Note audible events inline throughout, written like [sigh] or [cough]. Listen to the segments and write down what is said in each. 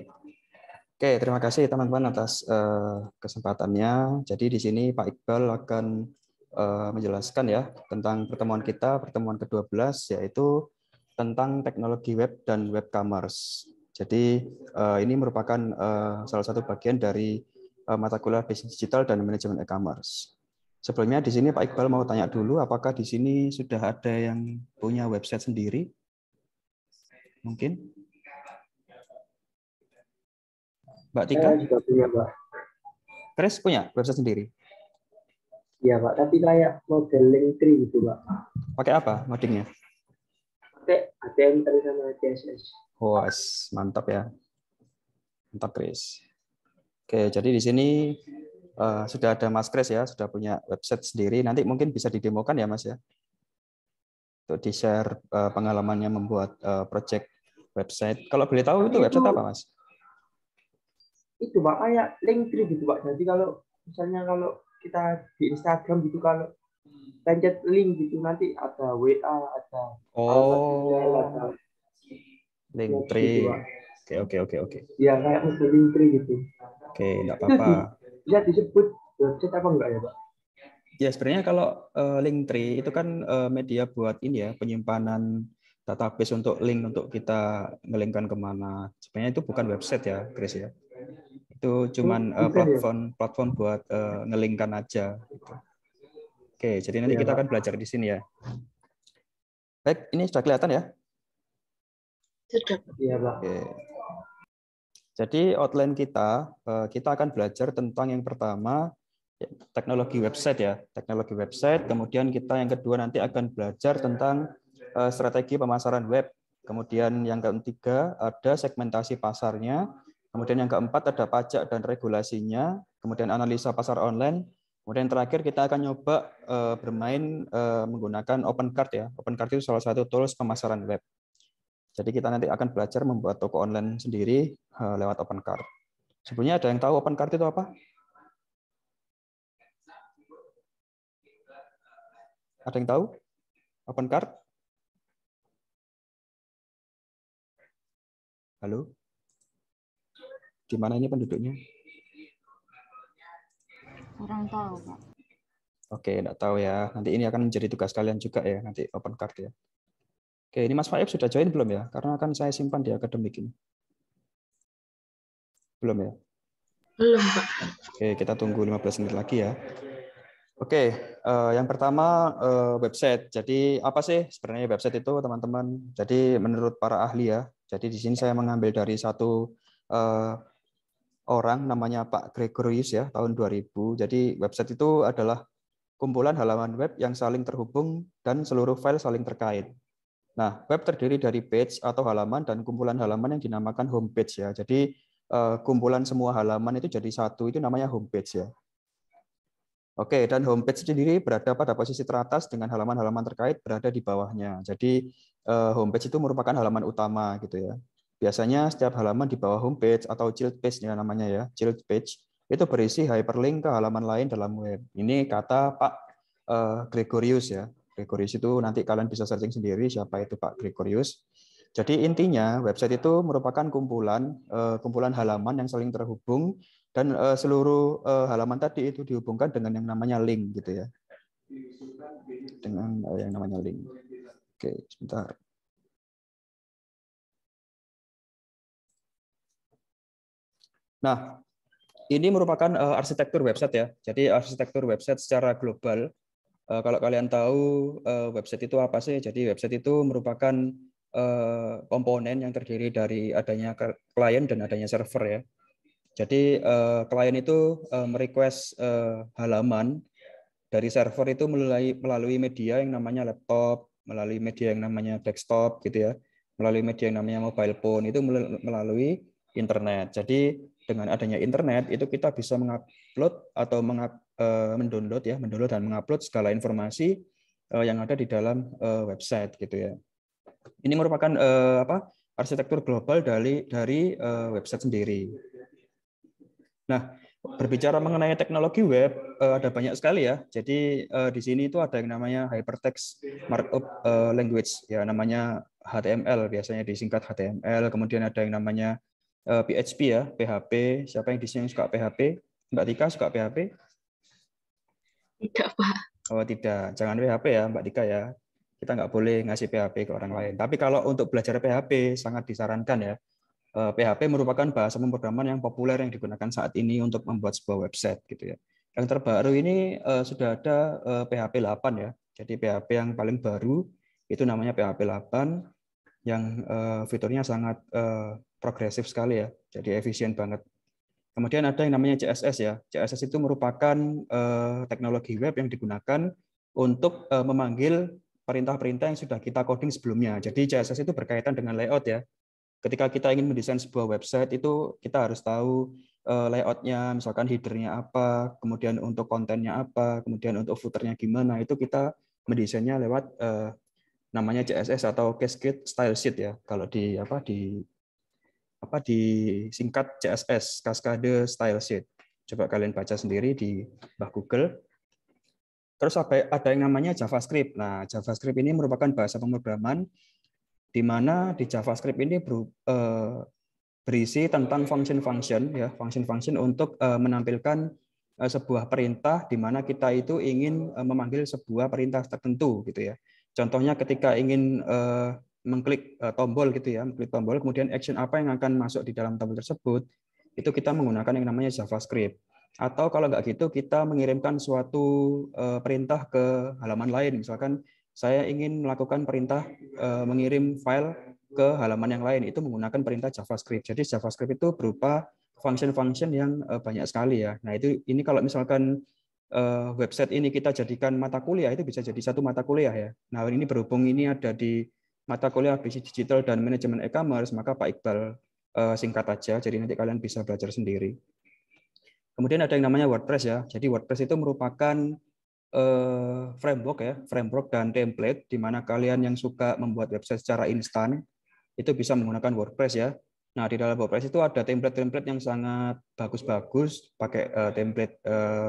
Oke, terima kasih teman-teman atas uh, kesempatannya. Jadi di sini Pak Iqbal akan uh, menjelaskan ya tentang pertemuan kita, pertemuan ke-12 yaitu tentang teknologi web dan web commerce. Jadi uh, ini merupakan uh, salah satu bagian dari uh, mata kuliah bisnis digital dan manajemen e-commerce. Sebelumnya di sini Pak Iqbal mau tanya dulu, apakah di sini sudah ada yang punya website sendiri? Mungkin? Mbak Tika? Saya juga punya, Mbak. Chris punya website sendiri? Iya, Pak. Tapi kayak model tree gitu, Pak. Pakai apa moddingnya? Pakai HTML sama CSS. Was, oh, mantap ya. Mantap, Chris. Oke, jadi di sini uh, sudah ada Mas Chris ya, sudah punya website sendiri. Nanti mungkin bisa didemokan ya, Mas ya. Untuk di-share uh, pengalamannya membuat uh, project website. Kalau boleh tahu itu website apa, Mas? itu kayak link tree gitu pak jadi kalau misalnya kalau kita di Instagram gitu kalau pencet link gitu nanti ada WA ada oh ada link tree gitu. oke oke oke oke ya kayak untuk link tree gitu oke okay, tidak apa-apa [laughs] bisa disebut website apa enggak ya pak ya sebenarnya kalau uh, link tree itu kan uh, media buat ini ya penyimpanan database untuk link untuk kita ngelingkan kemana sebenarnya itu bukan website ya Chris ya itu cuman uh, platform platform buat uh, eh, ngelingkan aja. Gitu. Oke, jadi nanti iya, kita akan belajar di sini ya. Baik, ini sudah kelihatan ya? Sudah. Iya, Jadi outline kita, eh, kita akan belajar tentang yang pertama ya, teknologi website ya, teknologi website. Kemudian kita yang kedua nanti akan belajar tentang strategi pemasaran web. Kemudian yang ketiga ada segmentasi pasarnya. Kemudian yang keempat ada pajak dan regulasinya, kemudian analisa pasar online, kemudian terakhir kita akan nyoba eh, bermain eh, menggunakan open card ya. Open card itu salah satu tools pemasaran web. Jadi kita nanti akan belajar membuat toko online sendiri eh, lewat open card. Sebelumnya ada yang tahu open card itu apa? Ada yang tahu? Open card? Halo? Di mana ini penduduknya? Kurang tahu, Pak. Oke, enggak tahu ya. Nanti ini akan menjadi tugas kalian juga ya, nanti open card ya. Oke, ini Mas Faib sudah join belum ya? Karena akan saya simpan di akademik ini. Belum ya? Belum, Pak. Oke, kita tunggu 15 menit lagi ya. Oke, eh, yang pertama eh, website. Jadi apa sih sebenarnya website itu, teman-teman? Jadi menurut para ahli ya. Jadi di sini saya mengambil dari satu eh, orang namanya Pak Gregorius ya tahun 2000. Jadi website itu adalah kumpulan halaman web yang saling terhubung dan seluruh file saling terkait. Nah, web terdiri dari page atau halaman dan kumpulan halaman yang dinamakan homepage ya. Jadi eh, kumpulan semua halaman itu jadi satu itu namanya homepage ya. Oke, dan homepage sendiri berada pada posisi teratas dengan halaman-halaman terkait berada di bawahnya. Jadi eh, homepage itu merupakan halaman utama gitu ya. Biasanya setiap halaman di bawah homepage atau child page ya namanya ya, child page itu berisi hyperlink ke halaman lain dalam web. Ini kata Pak eh, Gregorius ya. Gregorius itu nanti kalian bisa searching sendiri siapa itu Pak Gregorius. Jadi intinya website itu merupakan kumpulan eh, kumpulan halaman yang saling terhubung dan eh, seluruh halaman tadi itu dihubungkan dengan yang namanya link gitu ya. Dengan yang namanya link. Oke, sebentar. Nah, ini merupakan uh, arsitektur website ya. Jadi arsitektur website secara global. Uh, kalau kalian tahu uh, website itu apa sih? Jadi website itu merupakan uh, komponen yang terdiri dari adanya klien dan adanya server ya. Jadi uh, klien itu uh, merequest uh, halaman dari server itu melalui, melalui media yang namanya laptop, melalui media yang namanya desktop gitu ya, melalui media yang namanya mobile phone itu melalui internet. Jadi dengan adanya internet itu kita bisa mengupload atau eh, mendownload ya, mendownload dan mengupload segala informasi eh, yang ada di dalam eh, website gitu ya. Ini merupakan apa? arsitektur global dari dari website sendiri. Nah, berbicara mengenai teknologi web ada banyak sekali ya. Jadi di sini itu ada yang namanya hypertext markup language ya namanya HTML biasanya disingkat HTML, kemudian ada yang namanya PHP ya, PHP. Siapa yang di sini suka PHP? Mbak Dika suka PHP? Tidak, Pak. Oh, tidak. Jangan PHP ya, Mbak Dika ya. Kita nggak boleh ngasih PHP ke orang lain. Tapi kalau untuk belajar PHP, sangat disarankan ya. PHP merupakan bahasa pemrograman yang populer yang digunakan saat ini untuk membuat sebuah website gitu ya. Yang terbaru ini sudah ada PHP 8 ya. Jadi PHP yang paling baru itu namanya PHP 8 yang fiturnya sangat progresif sekali ya, jadi efisien banget. Kemudian ada yang namanya CSS ya. CSS itu merupakan eh, teknologi web yang digunakan untuk eh, memanggil perintah-perintah yang sudah kita coding sebelumnya. Jadi CSS itu berkaitan dengan layout ya. Ketika kita ingin mendesain sebuah website itu kita harus tahu eh, layoutnya, misalkan headernya apa, kemudian untuk kontennya apa, kemudian untuk footernya gimana. Itu kita mendesainnya lewat namanya CSS atau Cascade Style Sheet ya. Kalau di apa di apa singkat CSS, Cascade Style Sheet. Coba kalian baca sendiri di bah Google. Terus ada yang namanya JavaScript. Nah, JavaScript ini merupakan bahasa pemrograman di mana di JavaScript ini eh, berisi tentang function-function ya, function-function untuk eh, menampilkan eh, sebuah perintah di mana kita itu ingin memanggil sebuah perintah tertentu gitu ya. Contohnya ketika ingin mengklik e, tombol gitu ya, mengklik tombol, kemudian action apa yang akan masuk di dalam tombol tersebut, itu kita menggunakan yang namanya JavaScript. Atau kalau nggak gitu, kita mengirimkan suatu e, perintah ke halaman lain. Misalkan saya ingin melakukan perintah e, mengirim file ke halaman yang lain, itu menggunakan perintah JavaScript. Jadi JavaScript itu berupa function-function yang banyak sekali ya. Nah itu ini kalau misalkan website ini kita jadikan mata kuliah, itu bisa jadi satu mata kuliah ya. Nah ini berhubung ini ada di mata kuliah bisnis digital dan manajemen e-commerce, maka Pak Iqbal eh, singkat aja, jadi nanti kalian bisa belajar sendiri. Kemudian ada yang namanya WordPress ya. Jadi WordPress itu merupakan eh, framework ya, framework dan template di mana kalian yang suka membuat website secara instan itu bisa menggunakan WordPress ya. Nah, di dalam WordPress itu ada template-template yang sangat bagus-bagus, pakai eh, template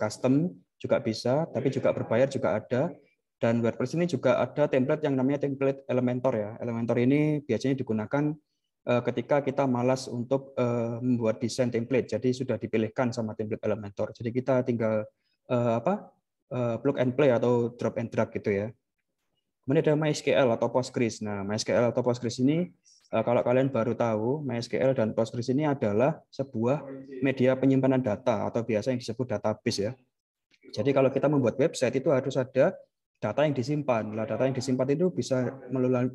custom juga bisa, tapi juga berbayar juga ada. Dan WordPress ini juga ada template yang namanya template Elementor ya. Elementor ini biasanya digunakan eh, ketika kita malas untuk eh, membuat desain template. Jadi sudah dipilihkan sama template Elementor. Jadi kita tinggal eh, apa? plug and play atau drop and drag gitu ya. Kemudian ada MySQL atau Postgres. Nah, MySQL atau Postgres ini kalau kalian baru tahu, MySQL dan Postgres ini adalah sebuah media penyimpanan data atau biasa yang disebut database ya. Jadi kalau kita membuat website itu harus ada data yang disimpan. Nah, data yang disimpan itu bisa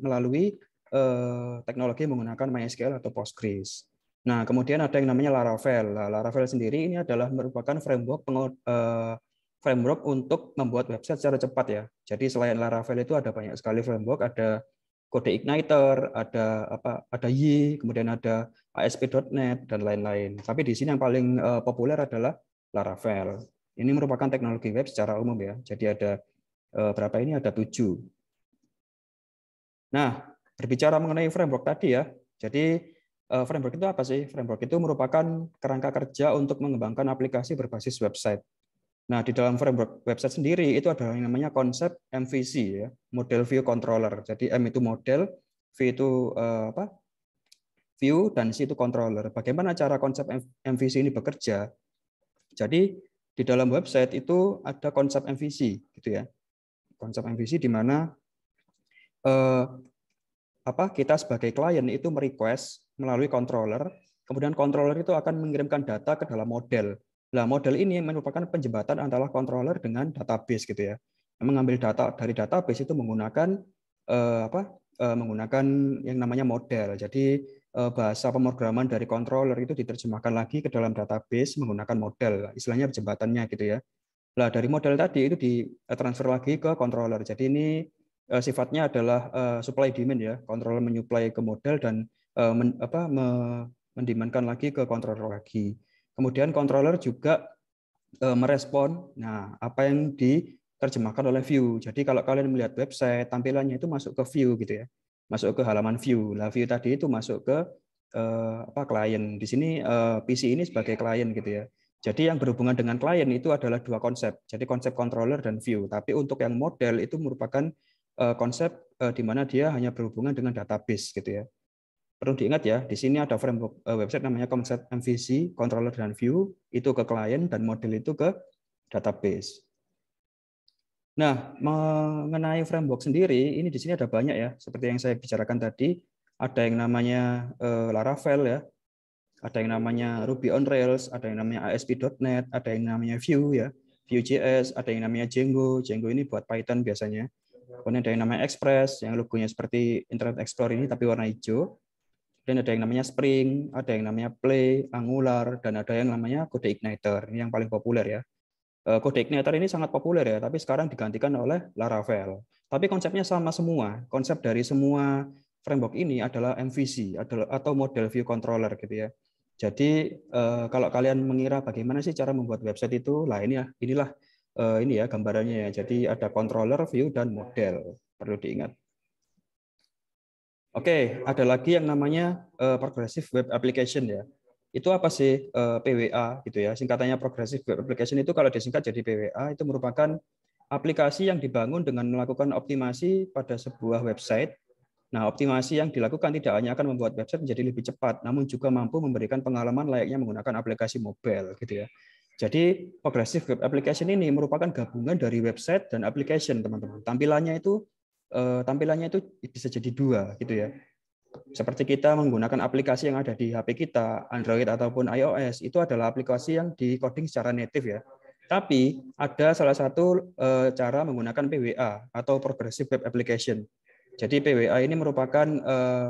melalui eh, teknologi menggunakan MySQL atau Postgres. Nah, kemudian ada yang namanya Laravel. Nah, Laravel sendiri ini adalah merupakan framework eh, framework untuk membuat website secara cepat ya. Jadi selain Laravel itu ada banyak sekali framework, ada kode igniter, ada apa, ada Y, kemudian ada ASP.NET dan lain-lain. Tapi di sini yang paling eh, populer adalah Laravel. Ini merupakan teknologi web secara umum ya. Jadi ada Eh, berapa ini ada tujuh. Nah, berbicara mengenai framework tadi ya. Jadi eh, framework itu apa sih? Framework itu merupakan kerangka kerja untuk mengembangkan aplikasi berbasis website. Nah, di dalam framework website sendiri itu ada yang namanya konsep MVC ya, model view controller. Jadi M itu model, V itu eh, apa? View dan C itu controller. Bagaimana cara konsep MVC ini bekerja? Jadi di dalam website itu ada konsep MVC gitu ya konsep MVC di mana eh, apa kita sebagai klien itu merequest melalui controller, kemudian controller itu akan mengirimkan data ke dalam model. Nah, model ini merupakan penjembatan antara controller dengan database gitu ya. Mengambil data dari database itu menggunakan eh, apa? Eh, menggunakan yang namanya model. Jadi eh, bahasa pemrograman dari controller itu diterjemahkan lagi ke dalam database menggunakan model. Istilahnya jembatannya gitu ya. Nah, dari model tadi itu ditransfer eh, lagi ke controller. Jadi ini eh, sifatnya adalah eh, supply demand ya. Controller menyuplai ke model dan men, apa mendimankan lagi ke controller lagi. Kemudian controller juga merespon nah apa yang diterjemahkan oleh view. Jadi kalau kalian melihat website, tampilannya itu masuk ke view gitu ya. Masuk ke halaman view. Lah view tadi itu masuk ke apa klien. Di sini PC ini sebagai klien gitu ya jadi yang berhubungan dengan klien itu adalah dua konsep. Jadi konsep controller dan view. Tapi untuk yang model itu merupakan eh, konsep eh, di mana dia hanya berhubungan dengan database gitu ya. Perlu diingat ya, di sini ada framework eh, website namanya konsep MVC, controller dan view, itu ke klien dan model itu ke database. Nah, mengenai framework sendiri, ini di sini ada banyak ya, seperti yang saya bicarakan tadi, ada yang namanya Laravel ya, ada yang namanya Ruby on Rails, ada yang namanya ASP.NET, ada yang namanya Vue ya, Vue.js, ada yang namanya Django. Django ini buat Python biasanya. Kemudian ada yang namanya Express yang logonya seperti Internet Explorer ini tapi warna hijau. Kemudian ada yang namanya Spring, ada yang namanya Play, Angular, dan ada yang namanya Code Igniter. Ini yang paling populer ya. Eh, Code Igniter ini sangat populer ya, tapi sekarang digantikan oleh Laravel. Tapi konsepnya sama semua. Konsep dari semua framework ini adalah MVC atau model view controller gitu ya. Jadi eh, kalau kalian mengira bagaimana sih cara membuat website itu, lah ini ya, inilah eh, ini ya gambarannya ya. Jadi ada controller, view dan model perlu diingat. Oke, ada lagi yang namanya uh, progressive web application ya. Itu apa sih PWA gitu ya? Singkatannya progressive web application itu kalau disingkat jadi PWA itu merupakan aplikasi yang dibangun dengan melakukan optimasi pada sebuah website Nah, optimasi yang dilakukan tidak hanya akan membuat website menjadi lebih cepat, namun juga mampu memberikan pengalaman layaknya menggunakan aplikasi mobile gitu ya. Jadi, progressive web application ini merupakan gabungan dari website dan application, teman-teman. Tampilannya itu eh, tampilannya itu bisa jadi dua gitu ya. Seperti kita menggunakan aplikasi yang ada di HP kita, Android ataupun iOS, itu adalah aplikasi yang di-coding secara native ya. Tapi ada salah satu eh, cara menggunakan PWA atau progressive web application jadi PWA ini merupakan eh,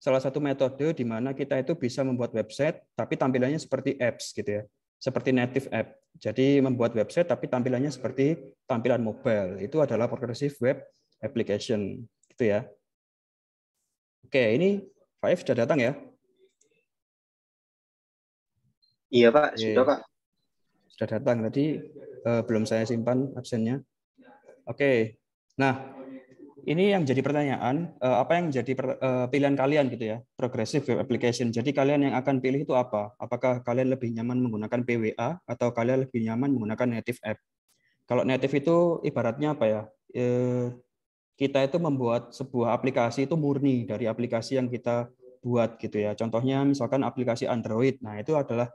salah satu metode di mana kita itu bisa membuat website tapi tampilannya seperti apps gitu ya. Seperti native app. Jadi membuat website tapi tampilannya seperti tampilan mobile. Itu adalah progressive web application gitu ya. Oke, ini Faif sudah datang ya? Iya, Pak. Sudah, Pak. Sudah datang. Tadi eh, belum saya simpan absennya. Oke. Nah, ini yang jadi pertanyaan, eh, apa yang jadi eh, pilihan kalian gitu ya, progressive web application. Jadi kalian yang akan pilih itu apa? Apakah kalian lebih nyaman menggunakan PWA atau kalian lebih nyaman menggunakan native app? Kalau native itu ibaratnya apa ya? Eh, kita itu membuat sebuah aplikasi itu murni dari aplikasi yang kita buat gitu ya. Contohnya misalkan aplikasi Android. Nah, itu adalah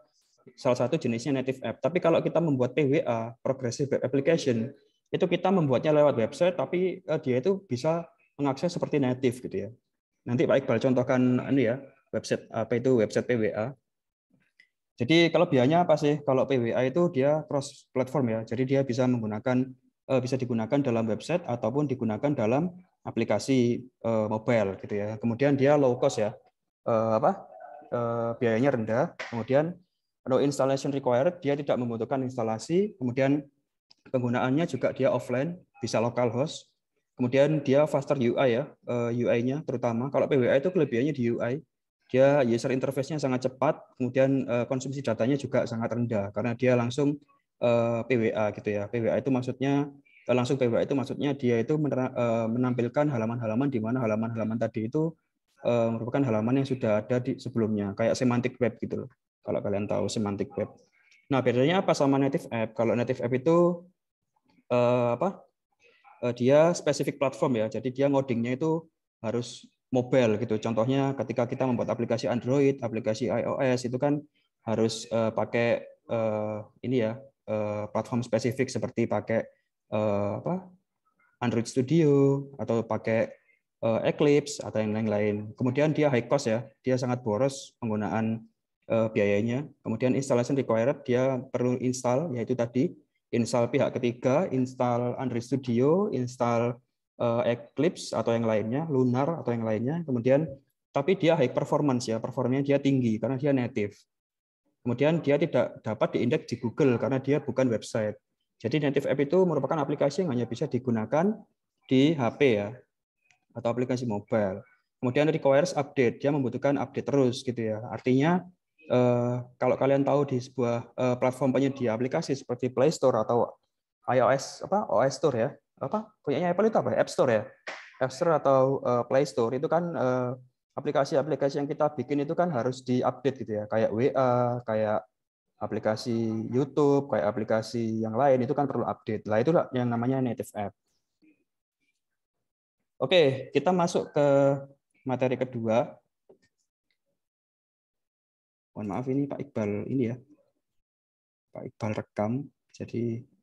salah satu jenisnya native app. Tapi kalau kita membuat PWA, progressive web application, itu kita membuatnya lewat website tapi eh, dia itu bisa mengakses seperti native gitu ya nanti Pak Iqbal contohkan ini ya website apa itu website PWA jadi kalau biayanya apa sih kalau PWA itu dia cross platform ya jadi dia bisa menggunakan eh, bisa digunakan dalam website ataupun digunakan dalam aplikasi eh, mobile gitu ya kemudian dia low cost ya apa biayanya rendah kemudian no installation required dia tidak membutuhkan instalasi kemudian Penggunaannya juga dia offline, bisa host Kemudian dia faster UI ya, eh, UI-nya terutama. Kalau PWA itu kelebihannya di UI, dia user interface-nya sangat cepat, kemudian eh, konsumsi datanya juga sangat rendah karena dia langsung eh, PWA gitu ya. PWA itu maksudnya langsung PWA itu maksudnya dia itu menampilkan halaman-halaman di mana halaman-halaman tadi itu merupakan halaman yang sudah ada di sebelumnya, kayak semantik web gitu loh. Kalau kalian tahu semantik web. Nah, bedanya apa sama native app? Kalau native app itu uh, apa uh, dia spesifik platform ya jadi dia ngodingnya itu harus mobile gitu contohnya ketika kita membuat aplikasi Android aplikasi iOS itu kan harus uh, pakai uh, ini ya uh, platform spesifik seperti pakai uh, apa Android Studio atau pakai uh, Eclipse atau yang lain-lain kemudian dia high cost ya dia sangat boros penggunaan uh, biayanya kemudian installation required dia perlu install yaitu tadi install pihak ketiga, install Android Studio, install uh, Eclipse atau yang lainnya, Lunar atau yang lainnya. Kemudian tapi dia high performance ya, performanya dia tinggi karena dia native. Kemudian dia tidak dapat diindeks di Google karena dia bukan website. Jadi native app itu merupakan aplikasi yang hanya bisa digunakan di HP ya atau aplikasi mobile. Kemudian requires update, dia membutuhkan update terus gitu ya. Artinya Eh, kalau kalian tahu di sebuah eh, platform penyedia aplikasi seperti Play Store atau iOS apa OS Store ya apa punyanya Apple itu apa App Store ya App Store atau uh, Play Store itu kan aplikasi-aplikasi yang kita bikin itu kan harus diupdate gitu ya kayak WA kayak aplikasi YouTube kayak aplikasi yang lain itu kan perlu update lah itulah yang namanya native app Oke, kita masuk ke materi kedua, mohon maaf ini Pak Iqbal ini ya Pak Iqbal rekam jadi